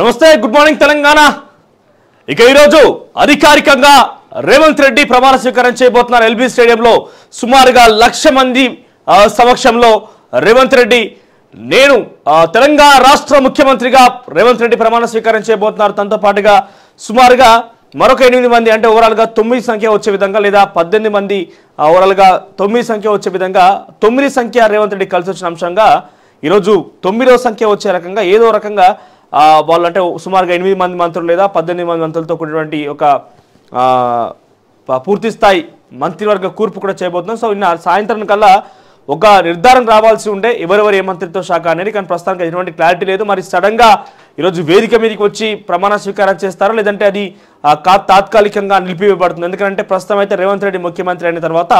నమస్తే good morning Telangana ఇక ఈరోజు అధికారికంగా రేవంత్ రెడ్డి ప్రమాణ స్వీకారం చేయబోతున్నారు ఎల్బీ స్టేడియంలో సుమారుగా లక్ష మంది సమక్షంలో రేవంత్ రెడ్డి నేను తెలంగాణ రాష్ట్ర ముఖ్యమంత్రిగా రేవంత్ రెడ్డి ప్రమాణ స్వీకారం చేయబోతున్నారు తనతో పాటుగా సుమారుగా మరొక ఎనిమిది మంది అంటే ఓవరాల్గా తొమ్మిది సంఖ్య వచ్చే విధంగా లేదా పద్దెనిమిది మంది ఓవరాల్గా తొమ్మిది సంఖ్య వచ్చే విధంగా తొమ్మిది సంఖ్య రేవంత్ రెడ్డి కలిసి వచ్చిన అంశంగా ఈరోజు తొమ్మిదవ సంఖ్య వచ్చే రకంగా ఏదో రకంగా వాళ్ళు అంటే సుమారుగా ఎనిమిది మంది మంత్రులు లేదా పద్దెనిమిది మంది మంత్రులతో కూడినటువంటి ఒక పూర్తి స్థాయి మంత్రివర్గ కూర్పు కూడా చేయబోతున్నాం సో నిన్న సాయంత్రం కల్లా ఒక నిర్ధారణ రావాల్సి ఉండే ఎవరెవరు ఏ మంత్రిత్వ శాఖ అనేది కానీ ప్రస్తుతానికి ఎటువంటి క్లారిటీ లేదు మరి సడన్గా ఈరోజు వేదిక మీదకి వచ్చి ప్రమాణ స్వీకారం చేస్తారా లేదంటే అది కా తాత్కాలికంగా నిలిపివేయబడుతుంది ఎందుకంటే ప్రస్తుతం అయితే రేవంత్ రెడ్డి ముఖ్యమంత్రి అయిన తర్వాత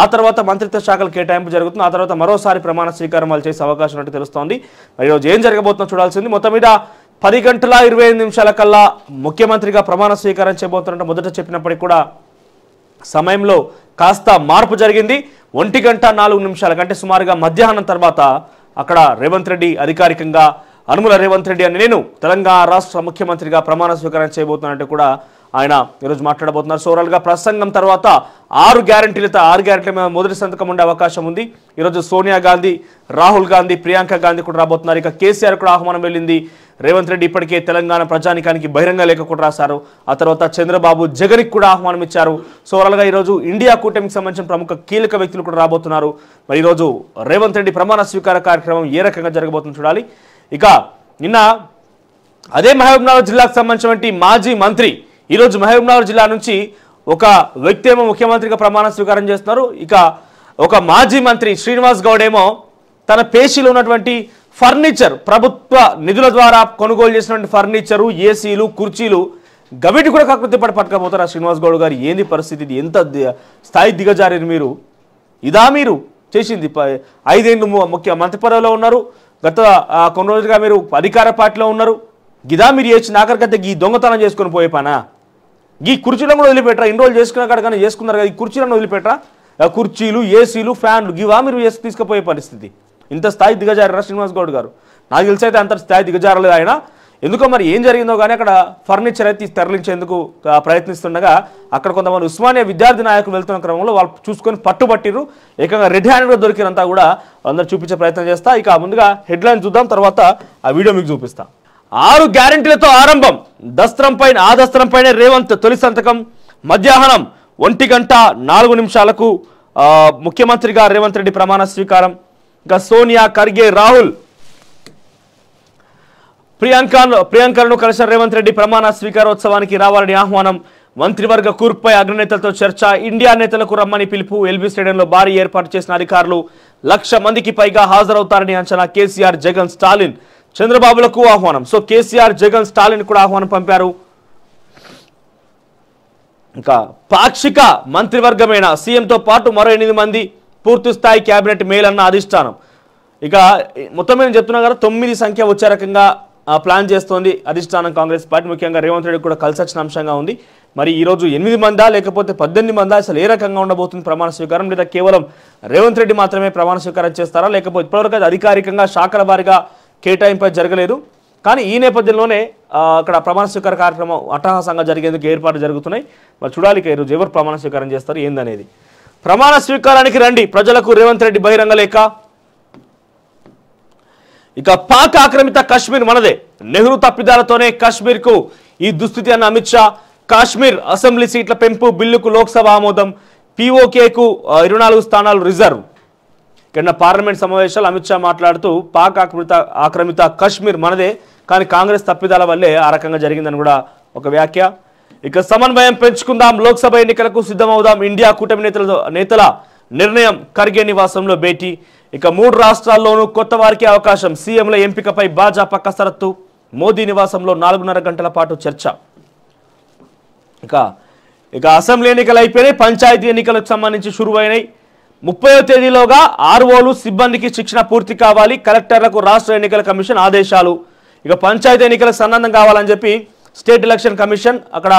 ఆ తర్వాత మంత్రిత్వ శాఖలు కేటాయింపు జరుగుతుంది ఆ తర్వాత మరోసారి ప్రమాణ స్వీకారం వాళ్ళు చేసే అవకాశం ఉన్నట్టు తెలుస్తోంది మరి ఈరోజు ఏం జరగబోతుందో చూడాల్సింది మొత్తం మీద పది గంటల ఇరవై ఐదు నిమిషాల కల్లా ముఖ్యమంత్రిగా ప్రమాణ స్వీకారం చేయబోతున్నట్టు మొదట చెప్పినప్పటికీ కూడా సమయంలో కాస్త మార్పు జరిగింది ఒంటి గంట నాలుగు నిమిషాలకు అంటే సుమారుగా మధ్యాహ్నం తర్వాత అక్కడ రేవంత్ రెడ్డి అధికారికంగా అనుముల రేవంత్ రెడ్డి అని నేను తెలంగాణ రాష్ట్ర ముఖ్యమంత్రిగా ప్రమాణ స్వీకారం చేయబోతున్నట్టు కూడా ఆయన ఈరోజు మాట్లాడబోతున్నారు సో ఓవరాల్గా ప్రసంగం తర్వాత ఆరు గ్యారంటీలతో ఆరు గ్యారంటీల మీద మొదటి సంతకం ఉండే అవకాశం ఉంది ఈరోజు సోనియా గాంధీ రాహుల్ గాంధీ ప్రియాంక గాంధీ కూడా రాబోతున్నారు ఇక కేసీఆర్ కూడా ఆహ్వానం వెళ్ళింది రేవంత్ రెడ్డి ఇప్పటికే తెలంగాణ ప్రజానికానికి బహిరంగ లేఖ కూడా రాశారు ఆ తర్వాత చంద్రబాబు జగన్కి కూడా ఆహ్వానం ఇచ్చారు సో ఓవరాల్గా ఈరోజు ఇండియా కూటమికి సంబంధించిన ప్రముఖ కీలక వ్యక్తులు కూడా రాబోతున్నారు మరి ఈరోజు రేవంత్ రెడ్డి ప్రమాణ స్వీకార కార్యక్రమం ఏ రకంగా జరగబోతుంది చూడాలి ఇక నిన్న అదే మహబూబ్నగర్ జిల్లాకు సంబంధించిన మాజీ మంత్రి ఈరోజు మహబూబ్నగర్ జిల్లా నుంచి ఒక వ్యక్తి ఏమో ముఖ్యమంత్రిగా ప్రమాణ స్వీకారం చేస్తున్నారు ఇక ఒక మాజీ మంత్రి శ్రీనివాస్ గౌడ్ ఏమో తన పేషీలో ఉన్నటువంటి ఫర్నిచర్ ప్రభుత్వ నిధుల ద్వారా కొనుగోలు చేసినటువంటి ఫర్నిచరు ఏసీలు కుర్చీలు గవిటి కూడా కాకపోతే పడి పట్టకపోతారా శ్రీనివాస్ గౌడ్ గారు ఏంది పరిస్థితి ఎంత స్థాయి దిగజారిని మీరు ఇదా మీరు చేసింది ఐదేళ్ళు ముఖ్య మంత్రి పదవిలో ఉన్నారు గత కొన్ని రోజులుగా మీరు అధికార పార్టీలో ఉన్నారు గిదా మీరు చేసిన నాగరికత ఈ దొంగతనం చేసుకొని పోయే పనా ఈ కుర్చీలను కూడా వదిలిపెట్టరా ఇన్ని రోజులు చేసుకున్న కాడ కానీ చేసుకున్నారు కదా ఈ కుర్చీలను వదిలిపెట్టరా కుర్చీలు ఏసీలు ఫ్యాన్లు ఇవా మీరు వేసి తీసుకుపోయే పరిస్థితి ఇంత స్థాయి దిగజారా శ్రీనివాస్ గౌడ్ గారు నాకు తెలిసి అయితే అంత స్థాయి దిగజారలేదు ఆయన ఎందుకో మరి ఏం జరిగిందో కానీ అక్కడ ఫర్నిచర్ అయితే తరలించేందుకు ప్రయత్నిస్తుండగా అక్కడ కొంతమంది ఉస్మానియా విద్యార్థి నాయకులు వెళ్తున్న క్రమంలో వాళ్ళు చూసుకొని పట్టుబట్టిరు ఏకంగా రెడ్ హ్యాండ్గా దొరికినంతా కూడా అందరు చూపించే ప్రయత్నం చేస్తా ఇక ముందుగా హెడ్లైన్ చూద్దాం తర్వాత ఆ వీడియో మీకు చూపిస్తాను ఆరు గ్యారంటీలతో ఆరంభం పైన ఆ పైన రేవంత్ తొలి సంతకం మధ్యాహ్నం ఒంటి గంట నాలుగు నిమిషాలకు ముఖ్యమంత్రిగా రేవంత్ రెడ్డి ప్రమాణ స్వీకారం ఇంకా సోనియా ఖర్గే రాహుల్ ప్రియాంక ప్రియాంకలను కలిసిన రేవంత్ రెడ్డి ప్రమాణ స్వీకారోత్సవానికి రావాలని ఆహ్వానం మంత్రివర్గ కూర్పుపై అగ్రనేతలతో చర్చ ఇండియా నేతలకు రమ్మని పిలుపు ఎల్బీ స్టేడియంలో భారీ ఏర్పాటు చేసిన అధికారులు లక్ష మందికి పైగా హాజరవుతారని అంచనా కేసీఆర్ జగన్ స్టాలిన్ చంద్రబాబులకు ఆహ్వానం సో కేసీఆర్ జగన్ స్టాలిన్ కూడా ఆహ్వానం పంపారు ఇంకా పాక్షిక మంత్రివర్గమైన సీఎంతో పాటు మరో ఎనిమిది మంది పూర్తి స్థాయి కేబినెట్ అన్న అధిష్టానం ఇక మొత్తం నేను చెప్తున్నా కదా తొమ్మిది సంఖ్య వచ్చే రకంగా ప్లాన్ చేస్తోంది అధిష్టానం కాంగ్రెస్ పార్టీ ముఖ్యంగా రేవంత్ రెడ్డి కూడా కలిసి వచ్చిన అంశంగా ఉంది మరి ఈరోజు ఎనిమిది మందా లేకపోతే పద్దెనిమిది మందా అసలు ఏ రకంగా ఉండబోతుంది ప్రమాణ స్వీకారం లేదా కేవలం రేవంత్ రెడ్డి మాత్రమే ప్రమాణ స్వీకారం చేస్తారా లేకపోతే ఇప్పటివరకు అధికారికంగా శాఖల వారిగా కేటాయింపు జరగలేదు కానీ ఈ నేపథ్యంలోనే అక్కడ ప్రమాణ స్వీకార కార్యక్రమం అట్టహాసంగా జరిగేందుకు ఏర్పాట్లు జరుగుతున్నాయి మరి చూడాలి ఈరోజు ఎవరు ప్రమాణ స్వీకారం చేస్తారు ఏందనేది ప్రమాణ స్వీకారానికి రండి ప్రజలకు రేవంత్ రెడ్డి బహిరంగ లేక ఇక పాక్ ఆక్రమిత కాశ్మీర్ మనదే నెహ్రూ తప్పిదాలతోనే కాశ్మీర్కు ఈ దుస్థితి అన్న అమిత్ షా కాశ్మీర్ అసెంబ్లీ సీట్ల పెంపు బిల్లుకు లోక్సభ ఆమోదం పీఓకేకు ఇరవై స్థానాలు రిజర్వ్ నిన్న పార్లమెంట్ సమావేశాలు అమిత్ షా మాట్లాడుతూ పాక్ ఆక్రమిత ఆక్రమిత కశ్మీర్ మనదే కానీ కాంగ్రెస్ తప్పిదాల వల్లే ఆ రకంగా జరిగిందని కూడా ఒక వ్యాఖ్య ఇక సమన్వయం పెంచుకుందాం లోక్సభ ఎన్నికలకు సిద్ధమవుదాం ఇండియా కూటమి నేతల నేతల నిర్ణయం ఖర్గే నివాసంలో భేటీ ఇక మూడు రాష్ట్రాల్లోనూ కొత్త వారికి అవకాశం సీఎంల ఎంపికపై భాజపా కసరత్తు మోదీ నివాసంలో నాలుగున్నర గంటల పాటు చర్చ ఇక ఇక అసెంబ్లీ ఎన్నికలు అయిపోయినాయి పంచాయతీ ఎన్నికలకు సంబంధించి షురువైనాయి ముప్పయో తేదీలోగా ఆర్ఓలు సిబ్బందికి శిక్షణ పూర్తి కావాలి కలెక్టర్లకు రాష్ట్ర ఎన్నికల కమిషన్ ఆదేశాలు ఇక పంచాయతీ ఎన్నికలకు సన్నద్ధం కావాలని చెప్పి స్టేట్ ఎలక్షన్ కమిషన్ అక్కడ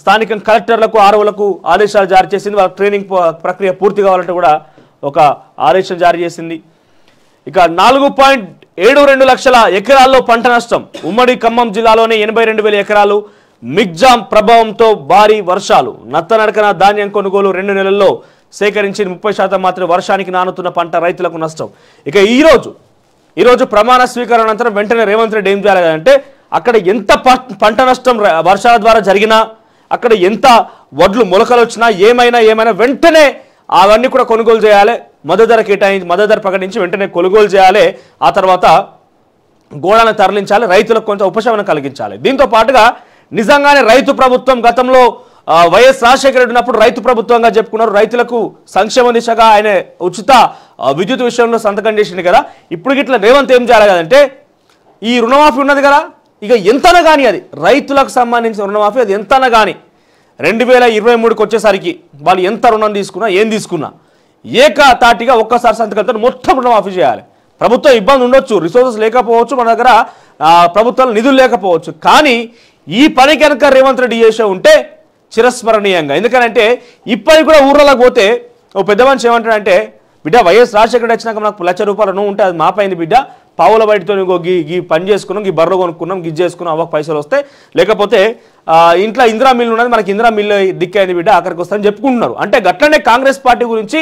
స్థానిక కలెక్టర్లకు ఆర్ఓలకు ఆదేశాలు జారీ చేసింది వాళ్ళ ట్రైనింగ్ ప్రక్రియ పూర్తి కావాలంటే కూడా ఒక ఆదేశం జారీ చేసింది ఇక నాలుగు పాయింట్ ఏడు రెండు లక్షల ఎకరాల్లో పంట నష్టం ఉమ్మడి ఖమ్మం జిల్లాలోని ఎనభై రెండు వేల ఎకరాలు మిగ్జామ్ ప్రభావంతో భారీ వర్షాలు నత్తనడకన ధాన్యం కొనుగోలు రెండు నెలల్లో సేకరించి ముప్పై శాతం మాత్రం వర్షానికి నానుతున్న పంట రైతులకు నష్టం ఇక ఈరోజు ఈరోజు ప్రమాణ స్వీకరణ అనంతరం వెంటనే రేవంత్ రెడ్డి ఏం చేయాలి అంటే అక్కడ ఎంత పంట నష్టం వర్షాల ద్వారా జరిగినా అక్కడ ఎంత వడ్లు మొలకలు వచ్చినా ఏమైనా ఏమైనా వెంటనే అవన్నీ కూడా కొనుగోలు చేయాలి మద్దతు ధర కేటాయించి మద్దతు ధర ప్రకటించి వెంటనే కొనుగోలు చేయాలి ఆ తర్వాత గోడలను తరలించాలి రైతులకు కొంచెం ఉపశమనం కలిగించాలి దీంతో పాటుగా నిజంగానే రైతు ప్రభుత్వం గతంలో వైఎస్ రాజశేఖర రెడ్డి ఉన్నప్పుడు రైతు ప్రభుత్వంగా చెప్పుకున్నారు రైతులకు సంక్షేమ దిశగా ఆయన ఉచిత విద్యుత్ విషయంలో సంతకం చేసింది కదా ఇప్పుడు గిట్లా రేవంత్ ఏం చేయాలి కదంటే ఈ రుణమాఫీ ఉన్నది కదా ఇక ఎంతన కానీ అది రైతులకు సంబంధించిన రుణమాఫీ అది ఎంతన కానీ రెండు వేల ఇరవై మూడుకి వచ్చేసరికి వాళ్ళు ఎంత రుణం తీసుకున్నా ఏం తీసుకున్నా ఏకతాటిగా ఒక్కసారి సంతకంతో మొత్తం రుణమాఫీ చేయాలి ప్రభుత్వం ఇబ్బంది ఉండొచ్చు రిసోర్సెస్ లేకపోవచ్చు మన దగ్గర ప్రభుత్వాలు నిధులు లేకపోవచ్చు కానీ ఈ పని కనుక రేవంత్ రెడ్డి చేసే ఉంటే చిరస్మరణీయంగా ఎందుకనంటే ఇప్పటికి కూడా ఊర్లలోకి పోతే ఓ పెద్ద మనిషి ఏమంటాడంటే బిడ్డ వైఎస్ రాజశేఖర వచ్చినాక నాకు లక్ష రూపాయలు నువ్వు ఉంటే అది మాపైంది బిడ్డ పావుల బయటతో గీ గీ పని చేసుకున్నాం గీ బర్రలు కొనుక్కున్నాం గిజ్ చేసుకున్నాం అవ్వక పైసలు వస్తాయి లేకపోతే ఇంట్లో ఇందిరా మిల్లు ఉన్నది మనకి ఇందిరా మిల్లు దిక్కైంది బిడ్డ అక్కడికి వస్తాయని చెప్పుకుంటున్నారు అంటే గట్లనే కాంగ్రెస్ పార్టీ గురించి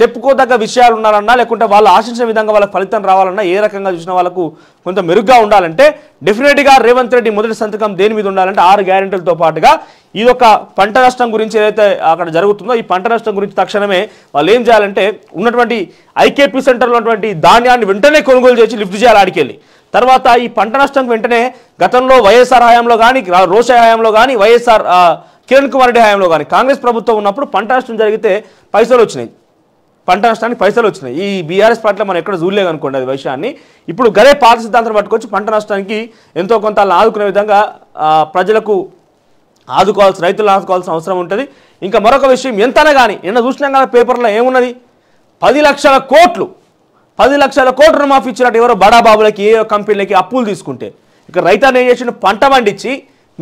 చెప్పుకోదగ్గ విషయాలు ఉన్నారన్నా లేకుంటే వాళ్ళు ఆశించిన విధంగా వాళ్ళ ఫలితం రావాలన్నా ఏ రకంగా చూసిన వాళ్ళకు కొంత మెరుగ్గా ఉండాలంటే డెఫినెట్గా రేవంత్ రెడ్డి మొదటి సంతకం దేని మీద ఉండాలంటే ఆరు గ్యారెంటీలతో పాటుగా ఇది ఒక పంట నష్టం గురించి ఏదైతే అక్కడ జరుగుతుందో ఈ పంట నష్టం గురించి తక్షణమే వాళ్ళు ఏం చేయాలంటే ఉన్నటువంటి ఐకేపీ సెంటర్లో ఉన్నటువంటి ధాన్యాన్ని వెంటనే కొనుగోలు చేసి లిఫ్ట్ చేయాలి ఆడికెళ్ళి తర్వాత ఈ పంట నష్టం వెంటనే గతంలో వైఎస్ఆర్ హయాంలో కానీ రోష హయాంలో కానీ వైఎస్ఆర్ కిరణ్ కుమార్ రెడ్డి హయాంలో కానీ కాంగ్రెస్ ప్రభుత్వం ఉన్నప్పుడు పంట నష్టం జరిగితే పైసలు వచ్చినాయి పంట నష్టానికి పైసలు వచ్చినాయి ఈ బీఆర్ఎస్ పార్టీలో మనం ఎక్కడ చూడలేదు అనుకోండి అది విషయాన్ని ఇప్పుడు గరే పాత సిద్ధాంతం పట్టుకొచ్చి పంట నష్టానికి ఎంతో కొంత ఆదుకునే విధంగా ప్రజలకు ఆదుకోవాల్సిన రైతులను ఆదుకోవాల్సిన అవసరం ఉంటుంది ఇంకా మరొక విషయం ఎంతనే కానీ నిన్న చూసినాం కదా పేపర్లో ఏమున్నది పది లక్షల కోట్లు పది లక్షల కోట్లు రుణమాఫీ ఇచ్చినట్టు ఎవరో బడాబాబులకి ఏ కంపెనీలకి అప్పులు తీసుకుంటే ఇక రైతాన్ని ఏం చేసిన పంట పండించి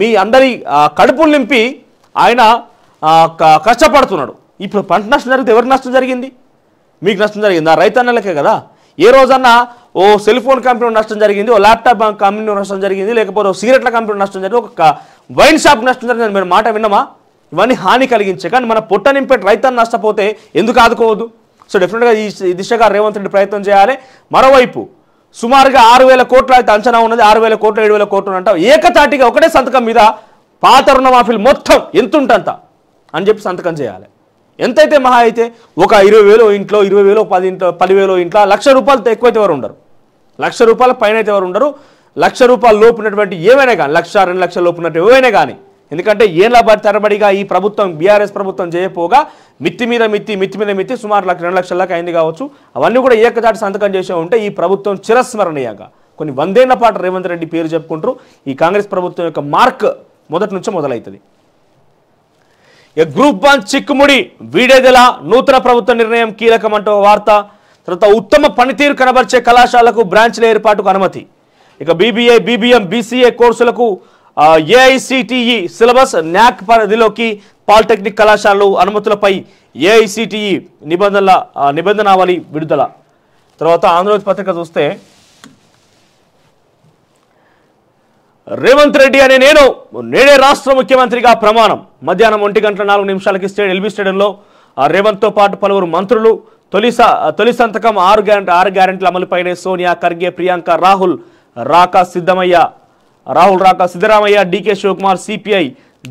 మీ అందరి కడుపులు నింపి ఆయన కష్టపడుతున్నాడు ఇప్పుడు పంట నష్టం జరిగితే ఎవరికి నష్టం జరిగింది మీకు నష్టం జరిగిందా రైతన్నలకే కదా ఏ రోజన్నా ఓ సెల్ ఫోన్ కంపెనీ నష్టం జరిగింది ఓ ల్యాప్టాప్ కంపెనీ నష్టం జరిగింది లేకపోతే ఓ సిగరెట్ల కంపెనీ నష్టం జరిగింది ఒక వైన్ షాప్ నష్టం జరిగింది మీరు మాట విన్నామా ఇవన్నీ హాని కలిగించే కానీ మన పొట్ట నింపేట రైతాన్ని నష్టపోతే ఎందుకు ఆదుకోవద్దు సో డెఫినెట్గా ఈ దిశగా రేవంత్ రెడ్డి ప్రయత్నం చేయాలి మరోవైపు సుమారుగా ఆరు వేల కోట్లు అయితే అంచనా ఉన్నది ఆరు వేల కోట్లు ఏడు వేల కోట్లు అంట ఏకతాటిగా ఒకటే సంతకం మీద పాత రుణమాఫీలు మొత్తం ఎంతుంటంత అని చెప్పి సంతకం చేయాలి ఎంతైతే మహా అయితే ఒక ఇరవై వేలు ఇంట్లో ఇరవై వేలు పది ఇంట్లో పదివేలు ఇంట్లో లక్ష రూపాయలతో ఎక్కువైతే ఎవరు ఉండరు లక్ష రూపాయల పైన అయితే ఎవరు ఉండరు లక్ష రూపాయల లోపునటువంటి ఏమైనా కానీ లక్ష రెండు లక్షల ఉన్నట్టు ఏవైనా కానీ ఎందుకంటే ఏళ్ళ తరబడిగా ఈ ప్రభుత్వం బీఆర్ఎస్ ప్రభుత్వం చేయపోగా మిత్తి మీద మిత్తి మిత్తి మీద మిత్తి సుమారు లక్ష రెండు లక్షలకు అయింది కావచ్చు అవన్నీ కూడా ఏకదాటి సంతకం చేసే ఉంటే ఈ ప్రభుత్వం చిరస్మరణీయంగా కొన్ని వందేళ్ల పాటు రేవంత్ రెడ్డి పేరు చెప్పుకుంటారు ఈ కాంగ్రెస్ ప్రభుత్వం యొక్క మార్క్ మొదటి నుంచే మొదలవుతుంది గ్రూప్ వన్ చిక్కుముడి వీడేదెల నూతన ప్రభుత్వ నిర్ణయం కీలకం అంటూ వార్త తర్వాత ఉత్తమ పనితీరు కనబర్చే కళాశాలకు బ్రాంచ్ల ఏర్పాటుకు అనుమతి ఇక బీబీఏ బీబీఎం బీసీఏ కోర్సులకు ఏఐసిటిఈ సిలబస్ న్యాక్ పరిధిలోకి పాలిటెక్నిక్ కళాశాలలు అనుమతులపై ఏఐసిటిఈ నిబంధనల నిబంధనావళి విడుదల తర్వాత ఆంధ్రజ్యోతి పత్రిక చూస్తే రేవంత్ రెడ్డి అనే నేను నేనే రాష్ట్ర ముఖ్యమంత్రిగా ప్రమాణం మధ్యాహ్నం ఒంటి గంటల నాలుగు నిమిషాలకి స్టేడియం ఎల్బీ స్టేడియంలో రేవంత్తో పాటు పలువురు మంత్రులు తొలి తొలి సంతకం ఆరు గ్యారెంటీ ఆరు గ్యారెంటీల అమలుపైనే సోనియా ఖర్గే ప్రియాంక రాహుల్ రాకా సిద్ధమయ్య రాహుల్ రాకా సిద్ధరామయ్య డీకే శివకుమార్ సిపిఐ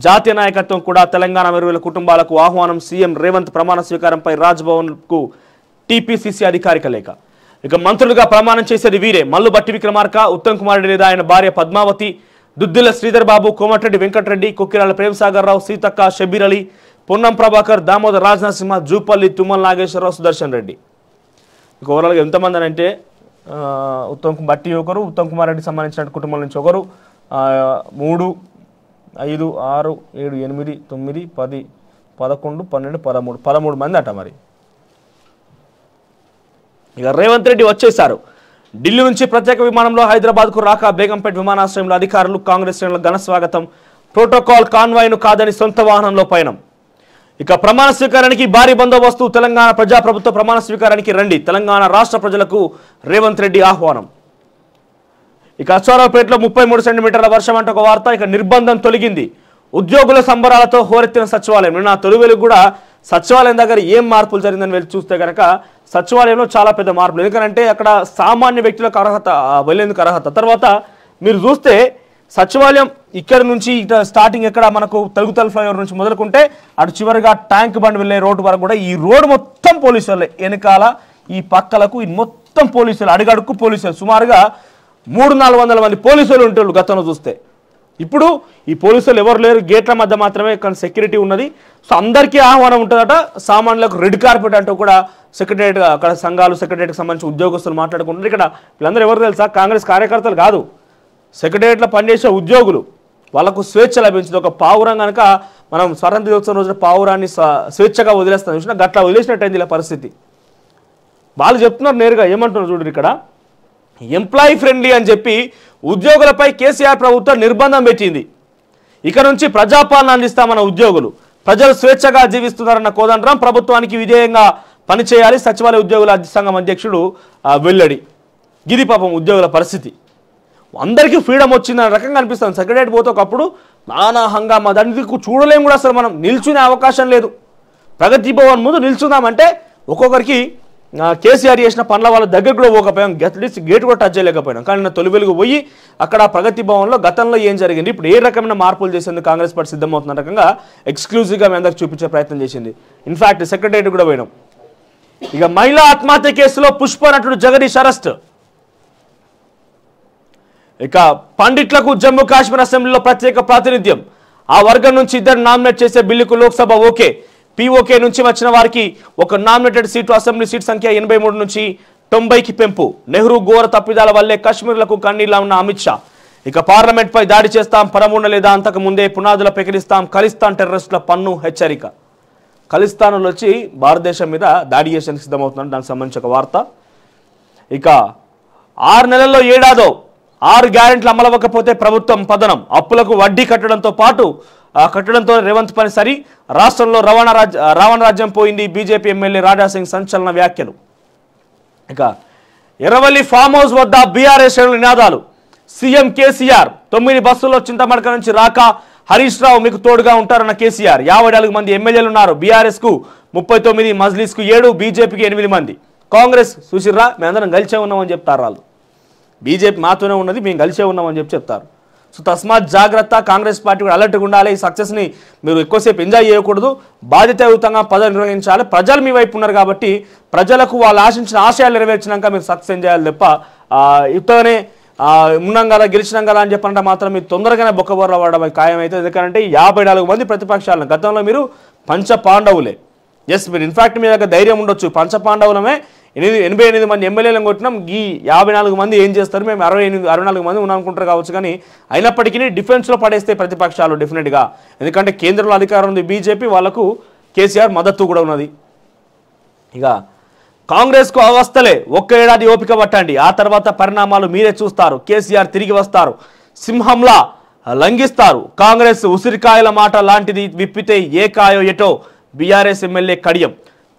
జాతీయ నాయకత్వం కూడా తెలంగాణ మెరుగుల కుటుంబాలకు ఆహ్వానం సీఎం రేవంత్ ప్రమాణ స్వీకారంపై రాజ్భవన్కు టీపీసీసీ అధికారిక లేఖ ఇక మంత్రులుగా ప్రమాణం చేసేది వీరే మల్లు బట్టి విక్రమార్క ఉత్తమ్ కుమార్ రెడ్డి లేదా ఆయన భార్య పద్మావతి దుద్దిల శ్రీధర్ బాబు కోమటిరెడ్డి వెంకటరెడ్డి కొక్కిరాల ప్రేమసాగర్ రావు సీతక్క షబీర్ అలీ పొన్నం ప్రభాకర్ దామోదర్ సింహ జూపల్లి తుమ్మల నాగేశ్వరరావు సుదర్శన్ రెడ్డి ఇక ఓవరాల్గా ఎంతమంది అని అంటే ఉత్తమ్ బట్టి ఒకరు ఉత్తమ్ కుమార్ రెడ్డి సంబంధించిన కుటుంబం నుంచి ఒకరు మూడు ఐదు ఆరు ఏడు ఎనిమిది తొమ్మిది పది పదకొండు పన్నెండు పదమూడు పదమూడు మంది అట మరి ఇక రేవంత్ రెడ్డి వచ్చేసారు ఢిల్లీ నుంచి ప్రత్యేక విమానంలో హైదరాబాద్కు రాక బేగంపేట విమానాశ్రయంలో అధికారులు కాంగ్రెస్ ఘన స్వాగతం ప్రోటోకాల్ కాన్వాయ్ను కాదని సొంత వాహనంలో పయనం ఇక ప్రమాణ స్వీకారానికి భారీ బందోబస్తు తెలంగాణ ప్రజాప్రభుత్వ ప్రమాణ స్వీకారానికి రండి తెలంగాణ రాష్ట్ర ప్రజలకు రేవంత్ రెడ్డి ఆహ్వానం ఇక అచ్చారావుపేటలో ముప్పై మూడు సెంటీమీటర్ల వర్షం అంటే ఒక వార్త ఇక నిర్బంధం తొలగింది ఉద్యోగుల సంబరాలతో హోరెత్తిన సచివాలయం నిన్న తొలివేలు కూడా సచివాలయం దగ్గర ఏం మార్పులు జరిగిందని వెళ్ళి చూస్తే కనుక సచివాలయంలో చాలా పెద్ద మార్పులు ఎందుకంటే అక్కడ సామాన్య వ్యక్తులకు అర్హత వెళ్ళేందుకు అర్హత తర్వాత మీరు చూస్తే సచివాలయం ఇక్కడ నుంచి ఇక్కడ స్టార్టింగ్ ఎక్కడ మనకు తలుగుతల ఫ్లైఓవర్ నుంచి మొదలుకుంటే అటు చివరిగా ట్యాంక్ బండ్ వెళ్ళే రోడ్డు వరకు కూడా ఈ రోడ్డు మొత్తం పోలీసు వెనకాల ఈ పక్కలకు ఈ మొత్తం పోలీసులు అడుగడుకు పోలీసులు సుమారుగా మూడు నాలుగు వందల మంది పోలీసులు ఉంటారు గతంలో చూస్తే ఇప్పుడు ఈ పోలీసులు ఎవరు లేరు గేట్ల మధ్య మాత్రమే కానీ సెక్యూరిటీ ఉన్నది సో అందరికీ ఆహ్వానం ఉంటుందట సామాన్యులకు రెడ్ కార్పెట్ అంటూ కూడా సెక్రటరియట్ అక్కడ సంఘాలు సెక్రటరియట్కి సంబంధించి ఉద్యోగస్తులు మాట్లాడుకుంటున్నారు ఇక్కడ వీళ్ళందరూ ఎవరు తెలుసా కాంగ్రెస్ కార్యకర్తలు కాదు సెక్రటరియట్లో పనిచేసే ఉద్యోగులు వాళ్ళకు స్వేచ్ఛ లభించింది ఒక పావురం కనుక మనం స్వతంత్ర దినోత్సవం రోజున పావురాన్ని స్వేచ్ఛగా వదిలేస్తాం చూసినా గట్లా వదిలేసినట్టయింది ఇలా పరిస్థితి వాళ్ళు చెప్తున్నారు నేరుగా ఏమంటున్నారు చూడరు ఇక్కడ ఎంప్లాయీ ఫ్రెండ్లీ అని చెప్పి ఉద్యోగులపై కేసీఆర్ ప్రభుత్వం నిర్బంధం పెట్టింది ఇక నుంచి ప్రజాపాలన అందిస్తామన్న ఉద్యోగులు ప్రజలు స్వేచ్ఛగా జీవిస్తున్నారన్న కోదండరాం ప్రభుత్వానికి విధేయంగా పనిచేయాలి సచివాలయ ఉద్యోగుల సంఘం అధ్యక్షుడు వెల్లడి గిరి పాపం ఉద్యోగుల పరిస్థితి అందరికీ ఫ్రీడమ్ వచ్చిందన్న రకంగా అనిపిస్తుంది సెక్రటరేట్ పోతే ఒకప్పుడు నానా హంగామా దానికి చూడలేము కూడా అసలు మనం నిల్చునే అవకాశం లేదు ప్రగతి భవన్ ముందు నిల్చుందామంటే ఒక్కొక్కరికి కేసీఆర్ చేసిన పనుల వాళ్ళ దగ్గర కూడా పోకపోయాం గెట్లీస్ గేట్ కూడా టచ్ చేయలేకపోయినాం కానీ నా తొలి వెలుగు పోయి అక్కడ ప్రగతి భవన్లో గతంలో ఏం జరిగింది ఇప్పుడు ఏ రకమైన మార్పులు చేసేందుకు కాంగ్రెస్ పార్టీ సిద్ధమవుతున్న రకంగా ఎక్స్క్లూజివ్గా మేము అందరికి చూపించే ప్రయత్నం చేసింది ఇన్ఫ్యాక్ట్ సెక్రటరీ కూడా పోయినాం ఇక మహిళా ఆత్మహత్య కేసులో పుష్ప నటుడు జగదీష్ అరెస్ట్ ఇక పండిట్లకు జమ్మూ కాశ్మీర్ అసెంబ్లీలో ప్రత్యేక ప్రాతినిధ్యం ఆ వర్గం నుంచి ఇద్దరు నామినేట్ చేసే బిల్లుకు లోక్సభ ఓకే పీఓకే నుంచి వచ్చిన వారికి ఒక నామినేటెడ్ సీటు అసెంబ్లీ సీట్ సంఖ్య ఎనభై నుంచి తొంభైకి పెంపు నెహ్రూ ఘోర తప్పిదాల వల్లే కశ్మీర్లకు కన్నీలా ఉన్న అమిత్ షా ఇక పార్లమెంట్పై దాడి చేస్తాం పడమూడ లేదా అంతకు ముందే పునాదుల పెకిలిస్తాం ఖలిస్తాన్ టెర్రరిస్టుల పన్ను హెచ్చరిక ఖలిస్తాన్లు వచ్చి భారతదేశం మీద దాడి చేసేందుకు సిద్ధమవుతున్నారు దానికి సంబంధించి ఒక వార్త ఇక ఆరు నెలల్లో ఏడాదో ఆరు గ్యారెంట్లు అమలవ్వకపోతే ప్రభుత్వం పదనం అప్పులకు వడ్డీ కట్టడంతో పాటు ఆ కట్టడంతో రేవంత్ పని సరి రాష్ట్రంలో రవాణా రాజ్ రావణ రాజ్యం పోయింది బీజేపీ ఎమ్మెల్యే రాజాసింగ్ సంచలన వ్యాఖ్యలు ఇక ఎర్రవల్లి ఫామ్ హౌస్ వద్ద బీఆర్ఎస్ శ్రేణుల నినాదాలు సీఎం కేసీఆర్ తొమ్మిది బస్సుల్లో చింతమడక నుంచి రాక హరీష్ రావు మీకు తోడుగా ఉంటారన్న కేసీఆర్ యాభై నాలుగు మంది ఎమ్మెల్యేలు ఉన్నారు బీఆర్ఎస్కు ముప్పై తొమ్మిది మజ్లీస్కు ఏడు బీజేపీకి ఎనిమిది మంది కాంగ్రెస్ సుశీర్రా మేమందరం కలిసే ఉన్నామని చెప్తారు వాళ్ళు బీజేపీ మాతోనే ఉన్నది మేము కలిసే ఉన్నామని చెప్పి చెప్తారు సో తస్మాత్ జాగ్రత్త కాంగ్రెస్ పార్టీ కూడా అలర్ట్గా ఉండాలి ఈ సక్సెస్ని మీరు ఎక్కువసేపు ఎంజాయ్ చేయకూడదు బాధ్యతాయుతంగా పదవి నిర్వహించాలి ప్రజలు మీ వైపు ఉన్నారు కాబట్టి ప్రజలకు వాళ్ళు ఆశించిన ఆశయాలు నెరవేర్చినాక మీరు సక్సెస్ చేయాలి తప్ప ఇతనే ఉన్నాం కదా గెలిచినాం కదా అని చెప్పనంటే మాత్రం మీరు తొందరగానే బొక్కబోర్లు అవ్వడం ఖాయం అవుతుంది ఎందుకంటే యాభై నాలుగు మంది ప్రతిపక్షాలను గతంలో మీరు పంచ పాండవులే ఎస్ మీరు ఇన్ఫాక్ట్ మీ దగ్గర ధైర్యం ఉండొచ్చు పంచ పాండవులమే ఎనిమిది ఎనభై ఎనిమిది మంది ఎమ్మెల్యేలను కొట్టినాం ఈ యాభై నాలుగు మంది ఏం చేస్తారు మేము అరవై ఎనిమిది అరవై నాలుగు మంది ఉన్నాం అనుకుంటారు కావచ్చు కానీ అయినప్పటికీ డిఫెన్స్లో పడేస్తే ప్రతిపక్షాలు డెఫినెట్గా ఎందుకంటే కేంద్రంలో అధికారం ఉంది బీజేపీ వాళ్ళకు కేసీఆర్ మద్దతు కూడా ఉన్నది ఇక కాంగ్రెస్కు అవస్థలే ఒక్క ఏడాది ఓపిక పట్టండి ఆ తర్వాత పరిణామాలు మీరే చూస్తారు కేసీఆర్ తిరిగి వస్తారు సింహంలా లంఘిస్తారు కాంగ్రెస్ ఉసిరికాయల మాట లాంటిది విప్పితే ఏ కాయో ఎటో బీఆర్ఎస్ ఎమ్మెల్యే కడియం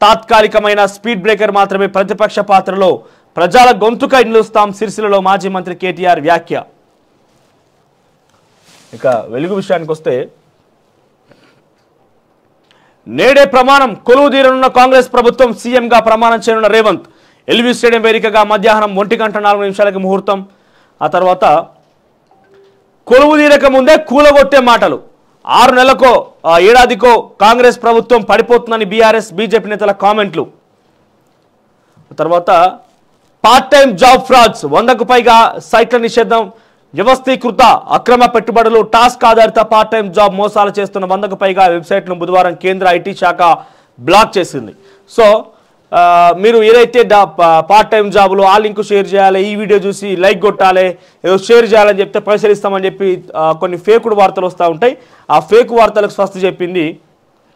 తాత్కాలికమైన స్పీడ్ బ్రేకర్ మాత్రమే ప్రతిపక్ష పాత్రలో ప్రజల గొంతుక నిలుస్తాం సిరిసిలలో మాజీ మంత్రి కేటీఆర్ వ్యాఖ్య ఇక వెలుగు విషయానికి వస్తే నేడే ప్రమాణం కొలువు తీరనున్న కాంగ్రెస్ ప్రభుత్వం సీఎంగా ప్రమాణం చేయనున్న రేవంత్ ఎల్వి స్టేడియం వేదికగా మధ్యాహ్నం ఒంటి గంట నాలుగు నిమిషాలకి ముహూర్తం ఆ తర్వాత కొలువు తీరక ముందే కూలగొట్టే మాటలు ఆరు నెలలకో ఏడాదికో కాంగ్రెస్ ప్రభుత్వం పడిపోతుందని బీఆర్ఎస్ బీజేపీ నేతల కామెంట్లు తర్వాత పార్ట్ టైం జాబ్ ఫ్రాడ్స్ వందకు పైగా సైట్ల నిషేధం వ్యవస్థీకృత అక్రమ పెట్టుబడులు టాస్క్ ఆధారిత పార్ట్ టైం జాబ్ మోసాలు చేస్తున్న వందకు పైగా వెబ్సైట్ను బుధవారం కేంద్ర ఐటీ శాఖ బ్లాక్ చేసింది సో మీరు ఏదైతే పార్ట్ టైం జాబులు ఆ లింక్ షేర్ చేయాలి ఈ వీడియో చూసి లైక్ కొట్టాలి ఏదో షేర్ చేయాలని చెప్తే పైసలు ఇస్తామని చెప్పి కొన్ని ఫేకుడు వార్తలు వస్తూ ఉంటాయి ఆ ఫేక్ వార్తలకు స్వస్తి చెప్పింది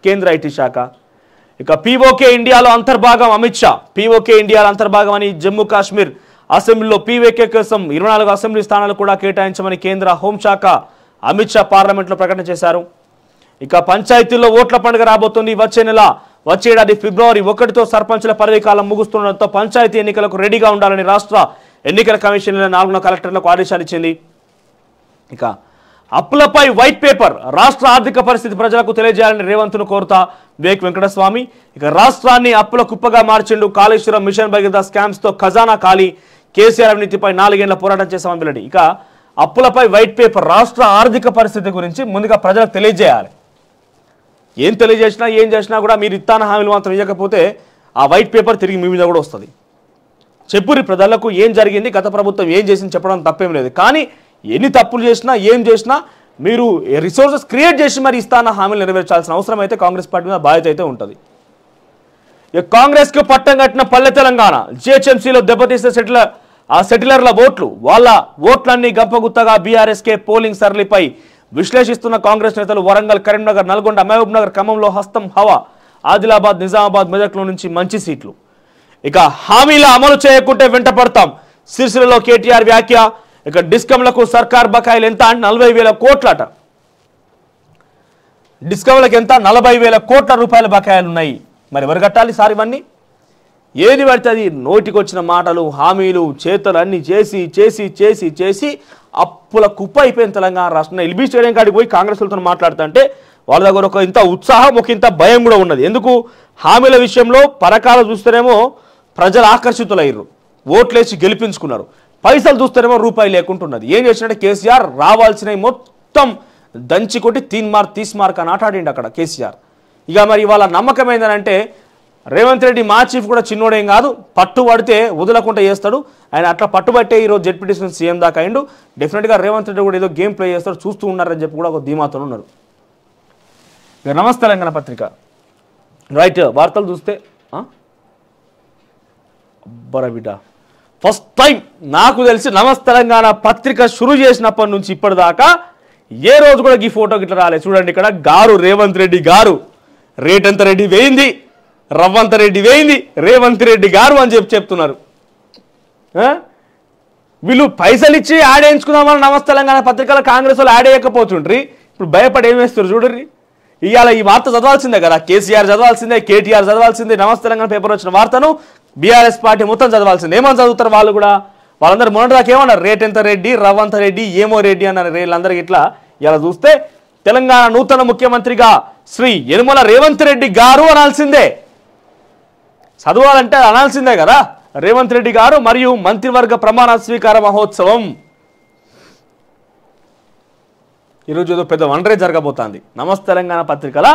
కేంద్ర ఐటీ శాఖ ఇక పీఓకే ఇండియాలో అంతర్భాగం అమిత్ షా పీఓకే ఇండియాలో అంతర్భాగం అని జమ్మూ కాశ్మీర్ అసెంబ్లీలో పీవేకే కోసం ఇరవై నాలుగు అసెంబ్లీ స్థానాలు కూడా కేటాయించమని కేంద్ర హోంశాఖ అమిత్ షా పార్లమెంట్లో ప్రకటన చేశారు ఇక పంచాయతీల్లో ఓట్ల పండుగ రాబోతుంది వచ్చే నెల వచ్చేడాది ఫిబ్రవరి ఒకటితో సర్పంచుల పదవీకాలం ముగుస్తుండటంతో పంచాయతీ ఎన్నికలకు రెడీగా ఉండాలని రాష్ట్ర ఎన్నికల కమిషన్ నాలుగున కలెక్టర్లకు ఆదేశాలు ఇచ్చింది ఇక అప్పులపై వైట్ పేపర్ రాష్ట్ర ఆర్థిక పరిస్థితి ప్రజలకు తెలియజేయాలని రేవంత్ను కోరుతా వివేక్ వెంకటస్వామి ఇక రాష్ట్రాన్ని అప్పుల కుప్పగా మార్చిండు కాళేశ్వరం మిషన్ భగీరథ స్కామ్స్తో ఖజానా ఖాళీ కేసీఆర్ అవినీతిపై నాలుగేళ్ల పోరాటం చేశామని వెళ్ళండి ఇక అప్పులపై వైట్ పేపర్ రాష్ట్ర ఆర్థిక పరిస్థితి గురించి ముందుగా ప్రజలకు తెలియజేయాలి ఏం తెలియజేసినా ఏం చేసినా కూడా మీరు ఇత్తాన హామీలు మాత్రం ఇవ్వకపోతే ఆ వైట్ పేపర్ తిరిగి మీ మీద కూడా వస్తుంది చెప్పురి ప్రజలకు ఏం జరిగింది గత ప్రభుత్వం ఏం చేసింది చెప్పడం తప్పేం లేదు కానీ ఎన్ని తప్పులు చేసినా ఏం చేసినా మీరు రిసోర్సెస్ క్రియేట్ చేసి మరి ఇస్తాన హామీలు నెరవేర్చాల్సిన అవసరం అయితే కాంగ్రెస్ పార్టీ మీద బాధ్యత అయితే ఉంటుంది ఇక కాంగ్రెస్కి పట్టం కట్టిన పల్లె తెలంగాణ జిహెచ్ఎంసీలో దెబ్బతీసే సెటిల ఆ సెటిలర్ల ఓట్లు వాళ్ళ ఓట్లన్నీ గంపగుత్తగా బీఆర్ఎస్కే పోలింగ్ సర్లిపై విశ్లేషిస్తున్న కాంగ్రెస్ నేతలు వరంగల్ కరీంనగర్ నల్గొండ మహబూబ్ నగర్ ఖమ్మంలో హస్తం హవా ఆదిలాబాద్ నిజామాబాద్ మెదక్లో నుంచి మంచి సీట్లు ఇక హామీల అమలు చేయకుంటే వెంట పడతాం సిరిసిలలో కేటీఆర్ వ్యాఖ్య ఇక డిస్కమ్లకు సర్కార్ బకాయిలు ఎంత నలభై వేల కోట్లట డిస్కమ్లకు ఎంత నలభై వేల కోట్ల రూపాయల బకాయిలు ఉన్నాయి మరి ఎవరు కట్టాలి సార్ ఇవన్నీ ఏది పడితే అది నోటికొచ్చిన మాటలు హామీలు చేతలు అన్నీ చేసి చేసి చేసి చేసి అప్పుల కుప్ప అయిపోయిన తెలంగాణ రాష్ట్రం ఎల్బీ స్టేడియం కాడికి పోయి కాంగ్రెస్ వాళ్ళతో మాట్లాడుతుంటే వాళ్ళ దగ్గర ఒక ఇంత ఉత్సాహం ఒక ఇంత భయం కూడా ఉన్నది ఎందుకు హామీల విషయంలో పరకాలు చూస్తేనేమో ప్రజలు ఆకర్షితులయ్యారు ఓట్లేసి గెలిపించుకున్నారు పైసలు చూస్తేనేమో రూపాయి లేకుంటున్నది ఏం చేసినట్టు కేసీఆర్ రావాల్సినవి మొత్తం దంచి కొట్టి తీన్ మార్క్ తీస్ మార్క్ అని ఆటాడిండు అక్కడ కేసీఆర్ ఇక మరి వాళ్ళ నమ్మకం ఏంటంటే రేవంత్ రెడ్డి మా చీఫ్ కూడా చిన్నోడేం కాదు పట్టు పడితే వదలకుండా చేస్తాడు ఆయన అట్లా పట్టుబట్టే ఈరోజు జెడ్ పిటిషన్ సీఎం దాకా అయిండు డెఫినెట్గా రేవంత్ రెడ్డి కూడా ఏదో గేమ్ ప్లే చేస్తాడు చూస్తూ ఉన్నారని చెప్పి కూడా ఒక ధీమాతో ఉన్నారు నమస్తే తెలంగాణ పత్రిక రైట్ వార్తలు చూస్తే అబ్బరా బిడ్డ ఫస్ట్ టైం నాకు తెలిసి నమస్తే తెలంగాణ పత్రిక షురు చేసినప్పటి నుంచి ఇప్పటిదాకా ఏ రోజు కూడా ఈ ఫోటోకి ఇట్లా రాలేదు చూడండి ఇక్కడ గారు రేవంత్ రెడ్డి గారు రేటంత రెడ్డి వేయింది రవ్వంత రెడ్డి వేయింది రేవంత్ రెడ్డి గారు అని చెప్పి చెప్తున్నారు వీళ్ళు పైసలు ఇచ్చి యాడ్ వేయించుకుందామని నమస్తే తెలంగాణ పత్రికల కాంగ్రెస్ వాళ్ళు యాడ్ వేయకపోతుండ్రి ఇప్పుడు భయపడి ఏం వేస్తారు చూడర్రి ఇవాళ ఈ వార్త చదవాల్సిందే కదా కేసీఆర్ చదవాల్సిందే కేటీఆర్ చదవాల్సిందే నమస్తే తెలంగాణ పేపర్ వచ్చిన వార్తను బీఆర్ఎస్ పార్టీ మొత్తం చదవాల్సిందే ఏమని చదువుతారు వాళ్ళు కూడా వాళ్ళందరూ దాకా ఏమన్నారు రేటెంత రెడ్డి రవ్వంత రెడ్డి ఏమో రెడ్డి అన్నారు వీళ్ళందరికీ ఇట్లా ఇలా చూస్తే తెలంగాణ నూతన ముఖ్యమంత్రిగా శ్రీ యనుమల రేవంత్ రెడ్డి గారు అనాల్సిందే చదవాలంటే అది అనాల్సిందే కదా రేవంత్ రెడ్డి గారు మరియు మంత్రివర్గ ప్రమాణ స్వీకార మహోత్సవం ఈరోజు ఏదో పెద్ద వండరే జరగబోతోంది నమస్తే తెలంగాణ పత్రికల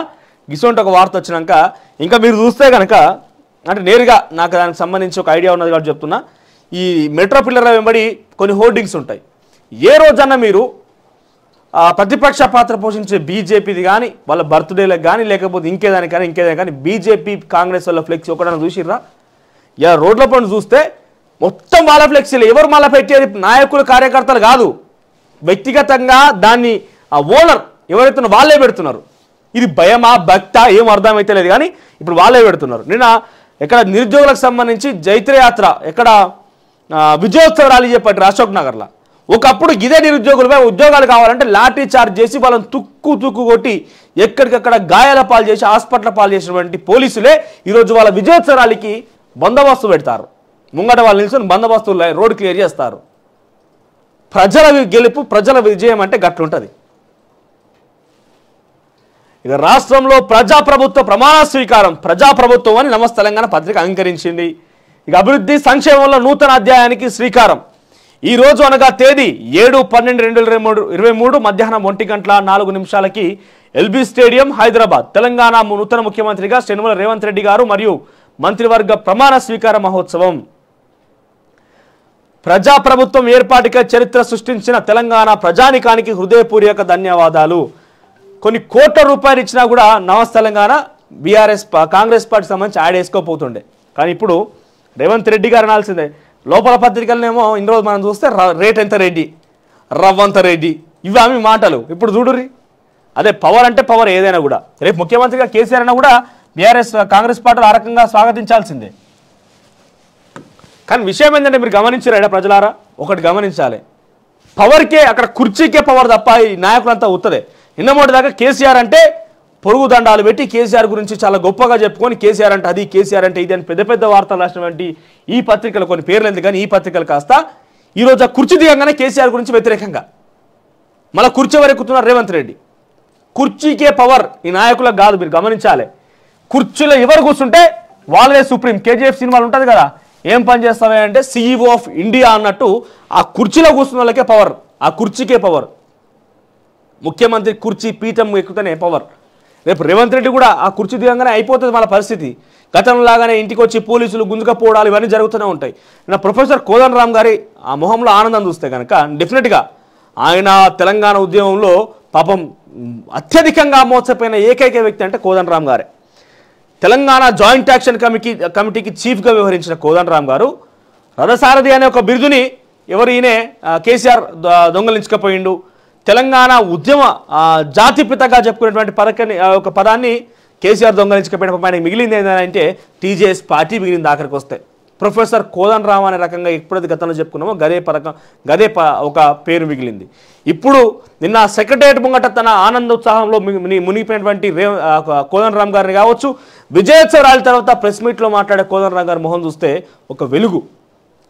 గిసొంటి ఒక వార్త వచ్చినాక ఇంకా మీరు చూస్తే కనుక అంటే నేరుగా నాకు దానికి సంబంధించి ఒక ఐడియా ఉన్నది కాబట్టి చెప్తున్నా ఈ మెట్రో పిల్లర్ వెంబడి కొన్ని హోర్డింగ్స్ ఉంటాయి ఏ రోజన్నా మీరు ప్రతిపక్ష పాత్ర పోషించే బీజేపీది కానీ వాళ్ళ బర్త్డేలకు కానీ లేకపోతే ఇంకేదానికి కానీ ఇంకేదాని కానీ బీజేపీ కాంగ్రెస్ వాళ్ళ ఫ్లెక్సీ ఒకటైనా చూసిర్రా ఇలా రోడ్ల పని చూస్తే మొత్తం వాళ్ళ ఫ్లెక్సీలు ఎవరు మళ్ళీ పెట్టేది నాయకులు కార్యకర్తలు కాదు వ్యక్తిగతంగా దాన్ని ఆ ఓనర్ ఎవరైతే వాళ్ళే పెడుతున్నారు ఇది భయమా భక్త ఏం అర్థమైతే లేదు కానీ ఇప్పుడు వాళ్ళే పెడుతున్నారు నిన్న ఎక్కడ నిరుద్యోగులకు సంబంధించి జైత్రయాత్ర ఎక్కడ విజయోత్సవ ర్యాలీ చెప్పారు అశోక్ నగర్లో ఒకప్పుడు ఇదే నిరుద్యోగులపై ఉద్యోగాలు కావాలంటే లాఠీ చార్జ్ చేసి వాళ్ళని తుక్కు తుక్కు కొట్టి ఎక్కడికక్కడ గాయాల పాలు చేసి హాస్పిటల్ పాలు చేసినటువంటి పోలీసులే ఈరోజు వాళ్ళ విజయోత్సవాలకి బందోబస్తు పెడతారు ముంగట వాళ్ళు నిల్చొని బందోబస్తు రోడ్ క్లియర్ చేస్తారు ప్రజల గెలుపు ప్రజల విజయం అంటే గట్లుంటుంది ఇక రాష్ట్రంలో ప్రజాప్రభుత్వ ప్రమాణ స్వీకారం ప్రజాప్రభుత్వం అని నమస్తెలంగాణ తెలంగాణ పత్రిక అంగీకరించింది ఇక అభివృద్ధి సంక్షేమంలో నూతన అధ్యాయానికి శ్రీకారం ఈ రోజు అనగా తేదీ ఏడు పన్నెండు రెండు ఇరవై మూడు ఇరవై మూడు మధ్యాహ్నం ఒంటి గంటల నాలుగు నిమిషాలకి ఎల్బీ స్టేడియం హైదరాబాద్ తెలంగాణ నూతన ముఖ్యమంత్రిగా శనివల రేవంత్ రెడ్డి గారు మరియు మంత్రివర్గ ప్రమాణ స్వీకార మహోత్సవం ప్రజాప్రభుత్వం ఏర్పాటుగా చరిత్ర సృష్టించిన తెలంగాణ ప్రజానికానికి హృదయపూర్వక ధన్యవాదాలు కొన్ని కోట్ల రూపాయలు ఇచ్చినా కూడా నమస్ తెలంగాణ బీఆర్ఎస్ కాంగ్రెస్ పార్టీకి సంబంధించి యాడ్ వేసుకోపోతుండే కానీ ఇప్పుడు రేవంత్ రెడ్డి గారు అనాల్సిందే లోపల పత్రికలనేమో ఇన్ని రోజు మనం చూస్తే రేట్ ఎంత రెడ్డి రవ్వంత రెడ్డి ఇవి ఆమె మాటలు ఇప్పుడు చూడుర్రి అదే పవర్ అంటే పవర్ ఏదైనా కూడా రేపు ముఖ్యమంత్రిగా కేసీఆర్ అయినా కూడా బీఆర్ఎస్ కాంగ్రెస్ పార్టీలు ఆ రకంగా స్వాగతించాల్సిందే కానీ విషయం ఏంటంటే మీరు గమనించారా ప్రజలారా ఒకటి గమనించాలి పవర్కే అక్కడ కుర్చీకే పవర్ తప్ప ఈ నాయకులంతా ఉత్తదే ఇన్నమోటి దాకా కేసీఆర్ అంటే పొరుగు దండాలు పెట్టి కేసీఆర్ గురించి చాలా గొప్పగా చెప్పుకొని కేసీఆర్ అంటే అది కేసీఆర్ అంటే ఇది అని పెద్ద పెద్ద వార్తలు రాసినటువంటి ఈ పత్రికలు కొన్ని పేర్లు ఎందుకు కానీ ఈ పత్రికలు కాస్త ఈరోజు ఆ కుర్చీ దిగంగానే కేసీఆర్ గురించి వ్యతిరేకంగా మళ్ళీ కుర్చీ వరెక్కుతున్నారు రేవంత్ రెడ్డి కుర్చీకే పవర్ ఈ నాయకులకు కాదు మీరు గమనించాలి కుర్చీలో ఎవరు కూర్చుంటే వాళ్ళే సుప్రీం కేజీఎఫ్ సినిమాలు ఉంటుంది కదా ఏం పని చేస్తామే అంటే సిఈఓ ఆఫ్ ఇండియా అన్నట్టు ఆ కుర్చీలో కూర్చున్న వాళ్ళకే పవర్ ఆ కుర్చీకే పవర్ ముఖ్యమంత్రి కుర్చీ పీఠం ఎక్కుతనే పవర్ రేపు రేవంత్ రెడ్డి కూడా ఆ కుర్చీ దిగంగానే అయిపోతుంది వాళ్ళ పరిస్థితి గతంలాగానే ఇంటికి వచ్చి పోలీసులు పోవడాలు ఇవన్నీ జరుగుతూనే ఉంటాయి నా ప్రొఫెసర్ కోదన్ రామ్ గారి ఆ మొహంలో ఆనందం చూస్తే కనుక డెఫినెట్గా ఆయన తెలంగాణ ఉద్యమంలో పాపం అత్యధికంగా మోసపోయిన ఏకైక వ్యక్తి అంటే కోదన్ రామ్ గారే తెలంగాణ జాయింట్ యాక్షన్ కమిటీ కమిటీకి చీఫ్గా వ్యవహరించిన కోదన్ రామ్ గారు రథసారథి అనే ఒక బిరుదుని ఎవరు ఈయనే కేసీఆర్ దొంగలించకపోయిండు తెలంగాణ ఉద్యమ జాతిపితగా చెప్పుకునేటువంటి పరకని ఒక పదాన్ని కేసీఆర్ దొంగలించకపోయినప్పుడు ఆయన మిగిలింది ఏంటంటే టీజేఎస్ పార్టీ మిగిలింది ఆఖరికి వస్తే ప్రొఫెసర్ కోదన్ రామ్ అనే రకంగా ఎప్పుడైతే గతంలో చెప్పుకున్నామో గదే పరకం గదే ఒక పేరు మిగిలింది ఇప్పుడు నిన్న సెక్రటరియట్ ముంగట తన ఆనందోత్సాహంలో మునిగిపోయినటువంటి రే కోదన్ రామ్ గారిని కావచ్చు విజయోత్సవ తర్వాత ప్రెస్ మీట్లో మాట్లాడే కోదన్ రామ్ గారి మొహం చూస్తే ఒక వెలుగు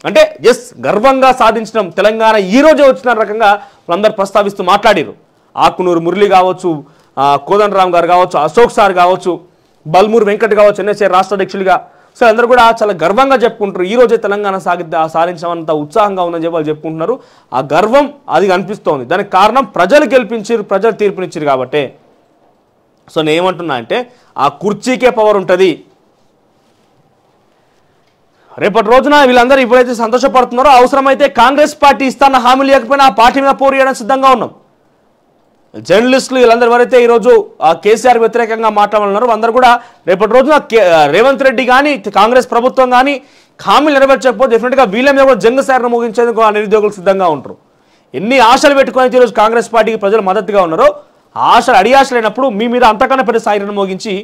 అంటే ఎస్ గర్వంగా సాధించడం తెలంగాణ ఈరోజే వచ్చిన రకంగా వాళ్ళందరూ ప్రస్తావిస్తూ మాట్లాడారు ఆకునూరు మురళి కావచ్చు కోదండరామ్ గారు కావచ్చు అశోక్ సార్ కావచ్చు బల్మూరు వెంకట్ కావచ్చు ఎన్ఎస్ఏ రాష్ట్ర అధ్యక్షులుగా సో అందరూ కూడా చాలా గర్వంగా చెప్పుకుంటారు ఈ రోజే తెలంగాణ సాగి సాధించమంత ఉత్సాహంగా ఉందని చెప్పి వాళ్ళు చెప్పుకుంటున్నారు ఆ గర్వం అది అనిపిస్తోంది దానికి కారణం ప్రజలు గెలిపించారు ప్రజలు తీర్పునిచ్చారు కాబట్టి సో నేను ఏమంటున్నా అంటే ఆ కుర్చీకే పవర్ ఉంటుంది రేపటి రోజున వీళ్ళందరూ ఇప్పుడైతే సంతోషపడుతున్నారో అవసరమైతే కాంగ్రెస్ పార్టీ ఇస్తాన్న హామీ లేకపోయినా ఆ పార్టీ మీద పోరియడం సిద్ధంగా ఉన్నాం జర్నలిస్టులు వీళ్ళందరూ ఎవరైతే ఈరోజు కేసీఆర్ వ్యతిరేకంగా మాట్లాడాలన్నారు అందరూ కూడా రేపటి రోజున రేవంత్ రెడ్డి కానీ కాంగ్రెస్ ప్రభుత్వం కానీ హామీలు నెరవేర్చకపోతే డెఫినెట్గా వీళ్ళ మీద కూడా జంగ సారణ ముగించేందుకు ఆ నిరుద్యోగులు సిద్ధంగా ఉంటారు ఎన్ని ఆశలు పెట్టుకొని ఈరోజు కాంగ్రెస్ పార్టీకి ప్రజలు మద్దతుగా ఉన్నారో ఆశలు అడియాశలు అయినప్పుడు మీ మీద అంతకన్నా పెద్ద సాయిరణ మోగించి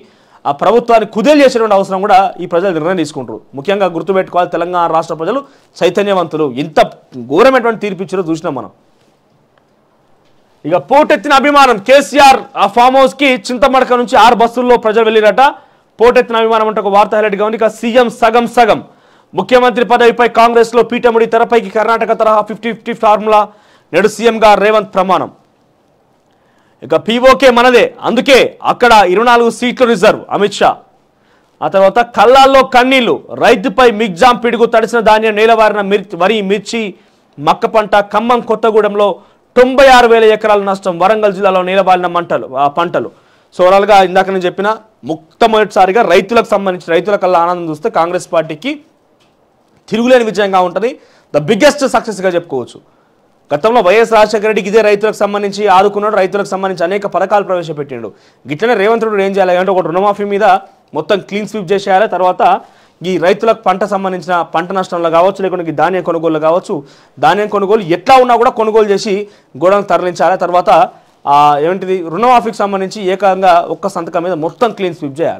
ఆ ప్రభుత్వాన్ని కుదేలు చేసేటువంటి అవసరం కూడా ఈ ప్రజలు నిర్ణయం తీసుకుంటారు ముఖ్యంగా గుర్తుపెట్టుకోవాలి తెలంగాణ రాష్ట్ర ప్రజలు చైతన్యవంతులు ఇంత ఘోరమైనటువంటి తీర్పిచ్చారు చూసినాం మనం ఇక పోటెత్తిన అభిమానం కేసీఆర్ ఆ ఫామ్ హౌస్కి చింతమడక నుంచి ఆరు బస్సుల్లో ప్రజలు వెళ్ళినట పోటెత్తిన అభిమానం అంటే ఒక వార్త హైలైట్ ఇక సీఎం సగం సగం ముఖ్యమంత్రి పదవిపై కాంగ్రెస్లో పీఠముడి తెరపైకి కర్ణాటక తరహా ఫిఫ్టీ ఫిఫ్టీ ఫార్ములా నేడు సీఎంగా రేవంత్ ప్రమాణం ఇక పీఓకే మనదే అందుకే అక్కడ ఇరవై నాలుగు సీట్లు రిజర్వ్ అమిత్ షా ఆ తర్వాత కళ్ళాల్లో కన్నీళ్లు రైతుపై మిగ్జామ్ పిడుగు తడిసిన ధాన్యం నేలవారిన మిర్చి వరి మిర్చి మక్క పంట ఖమ్మం కొత్తగూడెంలో తొంభై ఆరు వేల ఎకరాల నష్టం వరంగల్ జిల్లాలో నేలబాలిన మంటలు పంటలు సో ఓవరాల్గా ఇందాక నేను చెప్పిన ముక్తమొదటిసారిగా రైతులకు సంబంధించి రైతుల కల్లా ఆనందం చూస్తే కాంగ్రెస్ పార్టీకి తిరుగులేని విజయంగా ఉంటుంది ద బిగ్గెస్ట్ సక్సెస్గా చెప్పుకోవచ్చు గతంలో వైఎస్ రాజశేఖర రెడ్డికి ఇదే రైతులకు సంబంధించి ఆదుకున్నాడు రైతులకు సంబంధించి అనేక పథకాలు ప్రవేశపెట్టిండు గిట్లనే రేవంత్ రెడ్డి ఏం చేయాలి అంటే ఒకటి రుణమాఫీ మీద మొత్తం క్లీన్ స్వీప్ చేసేయాలి తర్వాత ఈ రైతులకు పంట సంబంధించిన పంట నష్టంలో కావచ్చు లేకుంటే ధాన్యం కొనుగోలు కావచ్చు ధాన్యం కొనుగోలు ఎట్లా ఉన్నా కూడా కొనుగోలు చేసి గోడను తరలించాలి తర్వాత ఏమిటిది రుణమాఫీకి సంబంధించి ఏకంగా ఒక్క సంతకం మీద మొత్తం క్లీన్ స్వీప్ చేయాలి